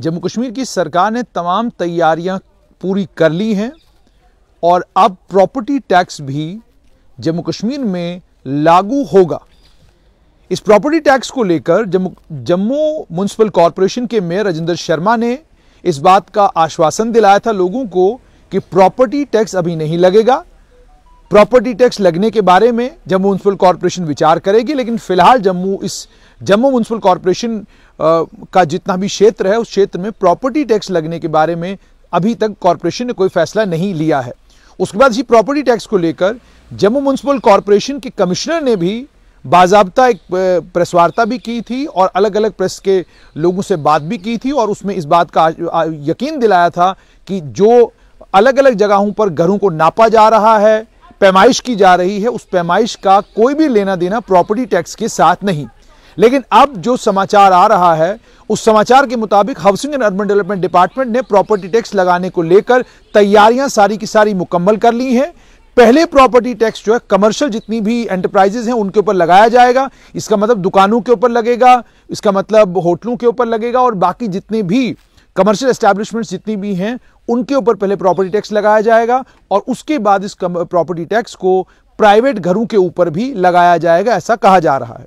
जम्मू कश्मीर की सरकार ने तमाम तैयारियां पूरी कर ली हैं और अब प्रॉपर्टी टैक्स भी जम्मू कश्मीर में लागू होगा इस प्रॉपर्टी टैक्स को लेकर जम्मू जम्मू म्यूनसिपल कॉरपोरेशन के मेयर राजेंद्र शर्मा ने इस बात का आश्वासन दिलाया था लोगों को कि प्रॉपर्टी टैक्स अभी नहीं लगेगा प्रॉपर्टी टैक्स लगने के बारे में जम्मू म्यूनसिपल कॉरपोरेशन विचार करेगी लेकिन फिलहाल जम्मू इस जम्मू म्यूनसिपल कॉरपोरेशन का जितना भी क्षेत्र है उस क्षेत्र में प्रॉपर्टी टैक्स लगने के बारे में अभी तक कॉरपोरेशन ने कोई फैसला नहीं लिया है उसके बाद इसी प्रॉपर्टी टैक्स को लेकर जम्मू म्यूनसिपल कॉरपोरेशन के कमिश्नर ने भी बाजाबता एक प्रेस वार्ता भी की थी और अलग अलग प्रेस के लोगों से बात भी की थी और उसमें इस बात का यकीन दिलाया था कि जो अलग अलग जगहों पर घरों को नापा जा रहा है पैमाइश की जा रही है उस पैमाइश का कोई भी लेना देना प्रॉपर्टी टैक्स के साथ नहीं लेकिन अब जो समाचार आ रहा है उस समाचार के मुताबिक housing and urban development department ने प्रॉपर्टी टैक्स लगाने को लेकर तैयारियां सारी की सारी मुकम्मल कर ली हैं पहले प्रॉपर्टी टैक्स जो है कमर्शियल जितनी भी एंटरप्राइजेज हैं उनके ऊपर लगाया जाएगा इसका मतलब दुकानों के ऊपर लगेगा इसका मतलब होटलों के ऊपर लगेगा और बाकी जितने भी कमर्शियल एस्टैब्लिशमेंट्स जितनी भी हैं उनके ऊपर पहले प्रॉपर्टी टैक्स लगाया जाएगा और उसके बाद इस प्रॉपर्टी टैक्स को प्राइवेट घरों के ऊपर भी लगाया जाएगा ऐसा कहा जा रहा है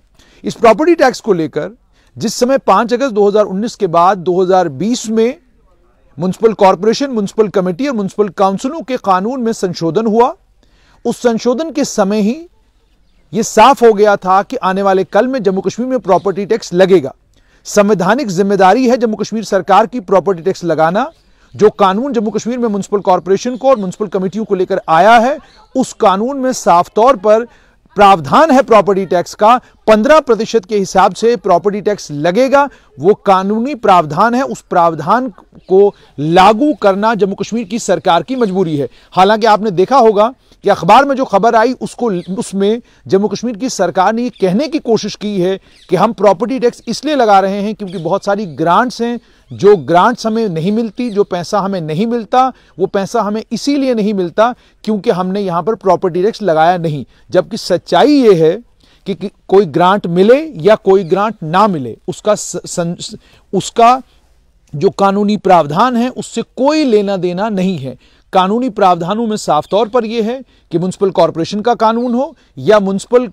इस प्रॉपर्टी टैक्स को लेकर जिस समय पांच अगस्त 2019 के बाद 2020 में म्यूनसिपल कॉरपोरेशन म्यूनसिपल कमेटी और म्यूनसिपल काउंसिलों के कानून में संशोधन हुआ उस संशोधन के समय ही यह साफ हो गया था कि आने वाले कल में जम्मू कश्मीर में प्रॉपर्टी टैक्स लगेगा संवैधानिक जिम्मेदारी है जम्मू कश्मीर सरकार की प्रॉपर्टी टैक्स लगाना जो कानून जम्मू कश्मीर में म्यूनसिपल कॉरपोरेशन को और म्यूनसिपल कमेटियों को लेकर आया है उस कानून में साफ तौर पर प्रावधान है प्रॉपर्टी टैक्स का पंद्रह प्रतिशत के हिसाब से प्रॉपर्टी टैक्स लगेगा वो कानूनी प्रावधान है उस प्रावधान को लागू करना जम्मू कश्मीर की सरकार की मजबूरी है हालांकि आपने देखा होगा कि अखबार में जो खबर आई उसको उसमें जम्मू कश्मीर की सरकार ने ये कहने की कोशिश की है कि हम प्रॉपर्टी टैक्स इसलिए लगा रहे हैं क्योंकि बहुत सारी ग्रांट्स हैं जो ग्रांट्स हमें नहीं मिलती जो पैसा हमें नहीं मिलता वो पैसा हमें इसीलिए नहीं मिलता क्योंकि हमने यहाँ पर प्रॉपर्टी टैक्स लगाया नहीं जबकि सच्चाई ये है कि, कि कोई ग्रांट मिले या कोई ग्रांट ना मिले उसका सं, उसका जो कानूनी प्रावधान है उससे कोई लेना देना नहीं है कानूनी प्रावधानों में साफ तौर पर यह है कि म्यूनसिपल कॉरपोरेशन का कानून हो या म्यूनसिपल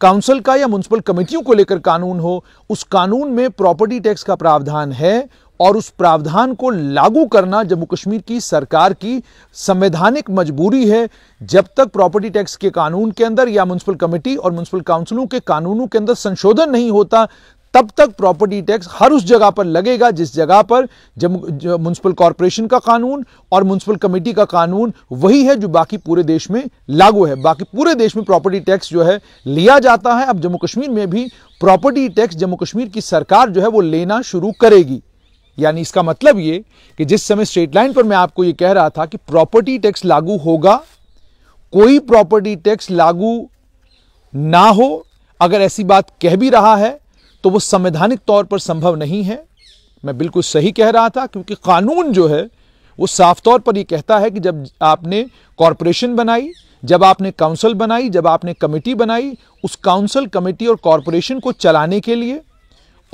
काउंसिल का या म्यूनसिपल कमेटियों को लेकर कानून हो उस कानून में प्रॉपर्टी टैक्स का प्रावधान है और उस प्रावधान को लागू करना जम्मू कश्मीर की सरकार की संवैधानिक मजबूरी है जब तक प्रॉपर्टी टैक्स के कानून के अंदर या म्यूनसिपल कमेटी और म्यूनसिपल काउंसिलों के कानूनों के अंदर संशोधन नहीं होता तब तक प्रॉपर्टी टैक्स हर उस जगह पर लगेगा जिस जगह पर जम्मू म्यूनसिपल कॉरपोरेशन का कानून और म्यूनसिपल कमेटी का कानून वही है जो बाकी पूरे देश में लागू है बाकी पूरे देश में प्रॉपर्टी टैक्स जो है लिया जाता है अब जम्मू कश्मीर में भी प्रॉपर्टी टैक्स जम्मू कश्मीर की सरकार जो है वो लेना शुरू करेगी यानी इसका मतलब ये कि जिस समय स्ट्रेट लाइन पर मैं आपको ये कह रहा था कि प्रॉपर्टी टैक्स लागू होगा कोई प्रॉपर्टी टैक्स लागू ना हो अगर ऐसी बात कह भी रहा है तो वो संवैधानिक तौर पर संभव नहीं है मैं बिल्कुल सही कह रहा था क्योंकि कानून जो है वो साफ तौर पर ये कहता है कि जब आपने कॉरपोरेशन बनाई जब आपने काउंसिल बनाई जब आपने कमेटी बनाई उस काउंसिल कमेटी और कॉरपोरेशन को चलाने के लिए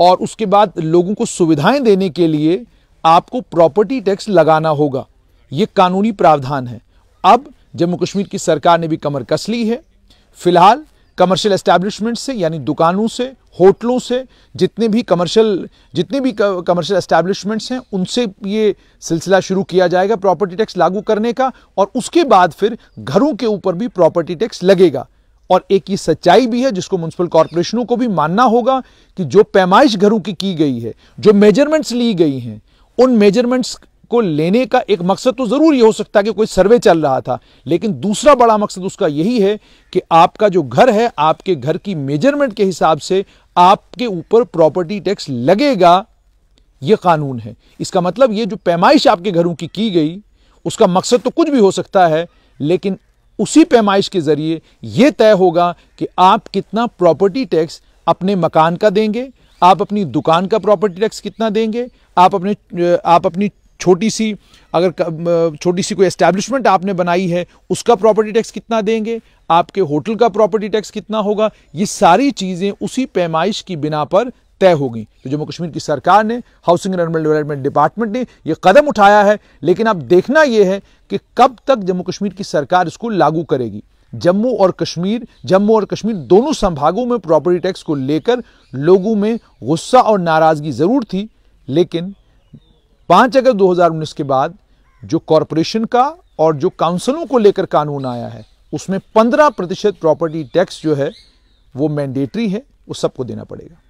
और उसके बाद लोगों को सुविधाएं देने के लिए आपको प्रॉपर्टी टैक्स लगाना होगा ये कानूनी प्रावधान है अब जम्मू कश्मीर की सरकार ने भी कमर कस ली है फिलहाल कमर्शियल एस्टैब्लिशमेंट से यानी दुकानों से होटलों से जितने भी कमर्शियल जितने भी कमर्शियल एस्टैब्लिशमेंट्स हैं उनसे ये सिलसिला शुरू किया जाएगा प्रॉपर्टी टैक्स लागू करने का और उसके बाद फिर घरों के ऊपर भी प्रॉपर्टी टैक्स लगेगा और एक ये सच्चाई भी है जिसको म्यूनसिपल कॉरपोरेशनों को भी मानना होगा कि जो पैमाइश घरों की की गई है जो मेजरमेंट्स ली गई हैं उन मेजरमेंट्स को लेने का एक मकसद तो ज़रूर यह हो सकता है कि कोई सर्वे चल रहा था लेकिन दूसरा बड़ा मकसद उसका यही है कि आपका जो घर है आपके घर की मेजरमेंट के हिसाब से आपके ऊपर प्रॉपर्टी टैक्स लगेगा यह कानून है इसका मतलब यह जो पैमाइश आपके घरों की की गई उसका मकसद तो कुछ भी हो सकता है लेकिन उसी पैमाइश के ज़रिए ये तय होगा कि आप कितना प्रॉपर्टी टैक्स अपने मकान का देंगे आप अपनी दुकान का प्रॉपर्टी टैक्स कितना देंगे आप अपने आप अपनी छोटी सी अगर छोटी सी कोई एस्टेब्लिशमेंट आपने बनाई है उसका प्रॉपर्टी टैक्स कितना देंगे आपके होटल का प्रॉपर्टी टैक्स कितना होगा ये सारी चीज़ें उसी पैमाइश की बिना पर तय होगी तो जम्मू कश्मीर की सरकार ने housing and urban development department ने यह कदम उठाया है लेकिन अब देखना यह है कि कब तक जम्मू कश्मीर की सरकार इसको लागू करेगी जम्मू और कश्मीर जम्मू और कश्मीर दोनों संभागों में प्रॉपर्टी टैक्स को लेकर लोगों में गुस्सा और नाराज़गी ज़रूर थी लेकिन पाँच अगस्त 2019 के बाद जो कॉरपोरेशन का और जो काउंसिलों को लेकर कानून आया है उसमें पंद्रह प्रतिशत प्रॉपर्टी टैक्स जो है वो मैंडेटरी है वो सबको देना पड़ेगा